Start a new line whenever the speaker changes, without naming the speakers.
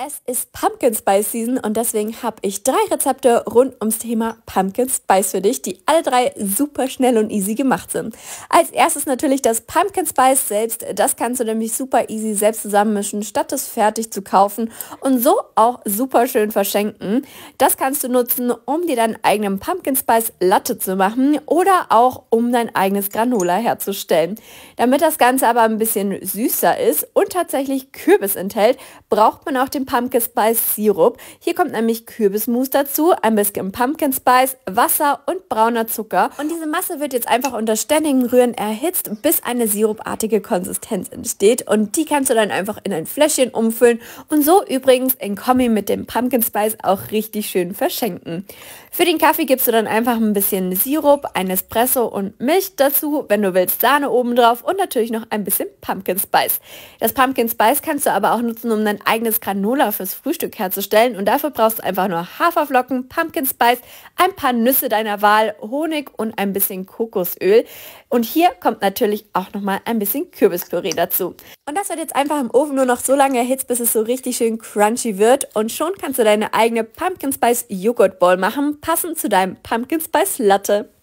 Es ist Pumpkin Spice Season und deswegen habe ich drei Rezepte rund ums Thema Pumpkin Spice für dich, die alle drei super schnell und easy gemacht sind. Als erstes natürlich das Pumpkin Spice selbst. Das kannst du nämlich super easy selbst zusammenmischen, statt es fertig zu kaufen und so auch super schön verschenken. Das kannst du nutzen, um dir deinen eigenen Pumpkin Spice Latte zu machen oder auch um dein eigenes Granola herzustellen. Damit das Ganze aber ein bisschen süßer ist und tatsächlich Kürbis enthält, braucht man auch den Pumpkin Spice Sirup. Hier kommt nämlich Kürbismus dazu, ein bisschen Pumpkin Spice, Wasser und brauner Zucker. Und diese Masse wird jetzt einfach unter ständigem Rühren erhitzt, bis eine sirupartige Konsistenz entsteht. Und die kannst du dann einfach in ein Fläschchen umfüllen und so übrigens in Kombi mit dem Pumpkin Spice auch richtig schön verschenken. Für den Kaffee gibst du dann einfach ein bisschen Sirup, ein Espresso und Milch dazu, wenn du willst Sahne obendrauf und natürlich noch ein bisschen Pumpkin Spice. Das Pumpkin Spice kannst du aber auch nutzen, um dein eigenes Granola Granola fürs Frühstück herzustellen und dafür brauchst du einfach nur Haferflocken, Pumpkin Spice, ein paar Nüsse deiner Wahl, Honig und ein bisschen Kokosöl. Und hier kommt natürlich auch nochmal ein bisschen Kürbispüree dazu. Und das wird jetzt einfach im Ofen nur noch so lange erhitzt, bis es so richtig schön crunchy wird und schon kannst du deine eigene Pumpkin Spice Joghurt Ball machen, passend zu deinem Pumpkin Spice Latte.